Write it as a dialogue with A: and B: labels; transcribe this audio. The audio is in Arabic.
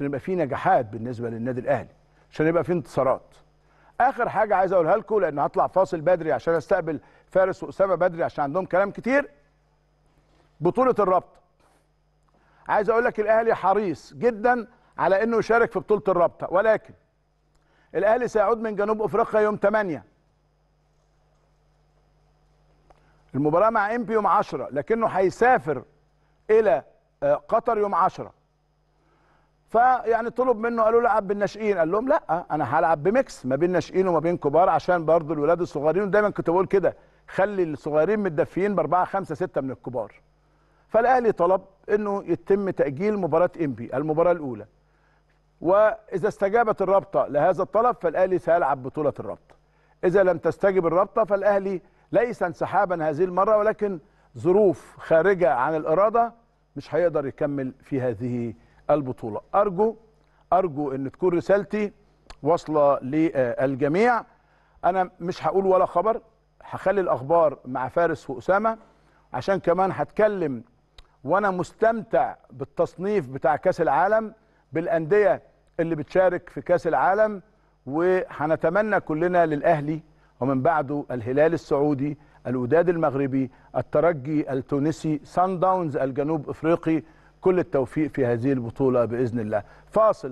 A: عشان يبقى في نجاحات بالنسبه للنادي الاهلي عشان يبقى في انتصارات اخر حاجه عايز اقولها لكم لان هطلع فاصل بدري عشان استقبل فارس واسامه بدري عشان عندهم كلام كتير بطوله الرابطه عايز اقول لك الاهلي حريص جدا على انه يشارك في بطوله الرابطه ولكن الاهلي سيعود من جنوب افريقيا يوم 8 المباراه مع امبي يوم 10 لكنه هيسافر الى آه، قطر يوم 10 فيعني طلب منه قالوا له العب بالناشئين قال لهم لا انا هلعب بميكس ما بين ناشئين وما بين كبار عشان برضه الولاد الصغيرين ودايما كنت بقول كده خلي الصغيرين متدفيين باربعه خمسه سته من الكبار فالاهلي طلب انه يتم تاجيل مباراه انبي المباراه الاولى واذا استجابت الرابطه لهذا الطلب فالاهلي سيلعب بطوله الرابطه اذا لم تستجب الرابطه فالاهلي ليس انسحابا هذه المره ولكن ظروف خارجه عن الاراده مش هيقدر يكمل في هذه البطولة أرجو أرجو أن تكون رسالتي واصلة للجميع أنا مش هقول ولا خبر هخلي الأخبار مع فارس وأسامة عشان كمان هتكلم وأنا مستمتع بالتصنيف بتاع كأس العالم بالأندية اللي بتشارك في كأس العالم وهنتمنى كلنا للأهلي ومن بعده الهلال السعودي الوداد المغربي الترجي التونسي سان داونز الجنوب افريقي كل التوفيق في هذه البطولة بإذن الله فاصل